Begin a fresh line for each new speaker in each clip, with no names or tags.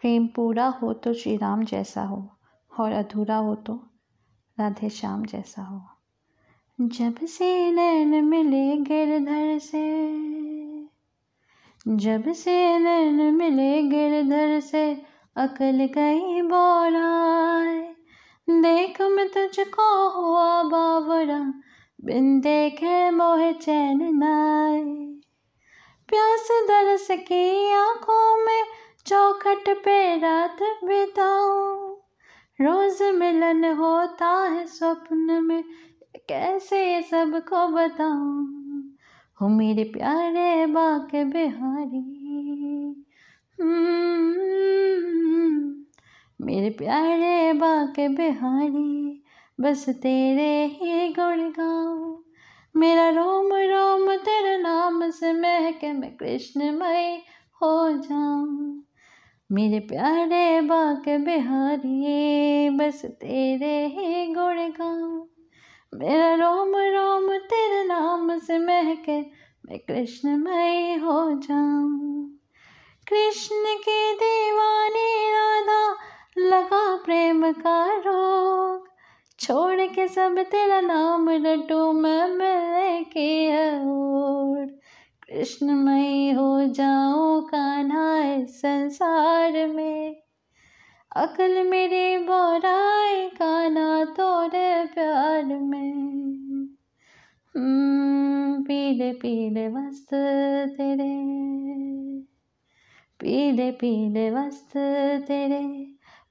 प्रेम पूरा हो तो श्री राम जैसा हो और अधूरा हो तो राधे श्याम जैसा हो जब से नैन मिले गिरधर से जब से नैन मिले गिरधर से अकल गई बोराए देख मैं तुझको हुआ बावरा बिन देखे मोह चैन नाय प्यास दर्श की आंखों में चौखट पे रात बिताऊं रोज मिलन होता है स्वप्न में कैसे सबको बताऊं हो मेरे प्यारे बाग बिहारी हम्म, मेरे प्यारे बाके बिहारी बस तेरे ही गुण गाऊं मेरा रोम रोम तेरे नाम से महके मैं कृष्णमय हो जाऊं मेरे प्यारे बाग बिहारी बस तेरे ही का मेरा रोम रोम तेरे नाम से महके मैं कृष्णमय हो जाऊं कृष्ण के दीवानी राधा लगा प्रेम का रोग छोड़ के सब तेरा नाम रटू मैं मिल के और कृष्णमय हो जाऊं कान्हा इस संसार में अकल मेरे बोराए काना तोरे प्यार में हम्म, पीले पीले वस्त्र तेरे पीले पीले वस्त्र तेरे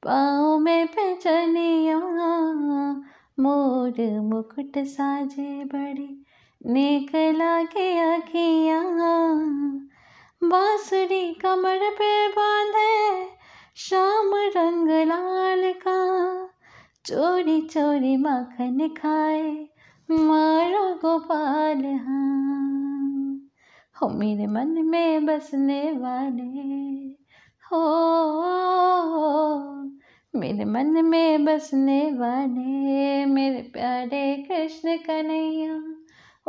पाँव में पेचनिया मोर मुकुट साजे बड़ी निकला के अखिया बांसुरी कमर पे बांधे श्याम रंग लाल का चोरी चोरी माखन खाए मारो गोपाल हाँ हो मेरे मन में बसने वाले हो, हो मेरे मन में बसने वाले मेरे प्यारे कृष्ण कन्हैया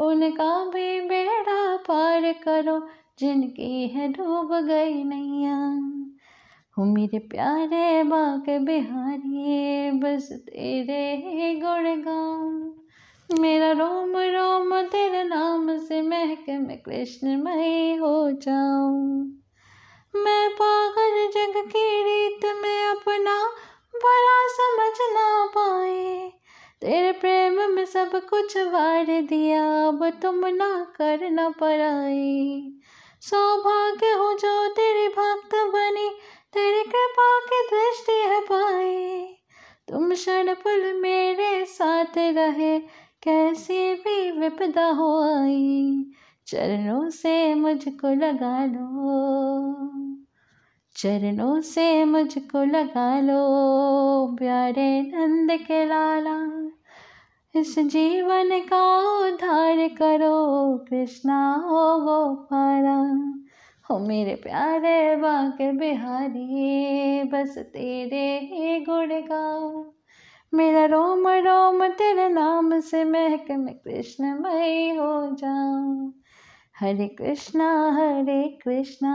उनका भी बेड़ा पार करो जिनकी है डूब गई नैया हो मेरे प्यारे बाग बिहारी बस तेरे गुणगान मेरा रोम रोम तेरे नाम से महक में कृष्णमय हो जाऊं मैं पागल जग की रीत में अपना बड़ा समझ ना पाए तेरे प्रेम में सब कुछ वार दिया अब तुम ना करना पराई सौभाग्य हो जो तेरी भक्त बनी तेरी कृपा की दृष्टि है पाई तुम क्षण पुल मेरे साथ रहे कैसी भी विपदा हो आई चरणों से मुझको लगा लो चरणों से मुझको लगा लो प्यारे नंद के लाला इस जीवन का उद्धार करो कृष्णा हो गोपाला हो मेरे प्यारे बाके बिहारी बस तेरे ही गुण गाओ मेरा रोम रोम तेरे नाम से महक में कृष्ण मई हो जाऊं हरे कृष्णा हरे कृष्णा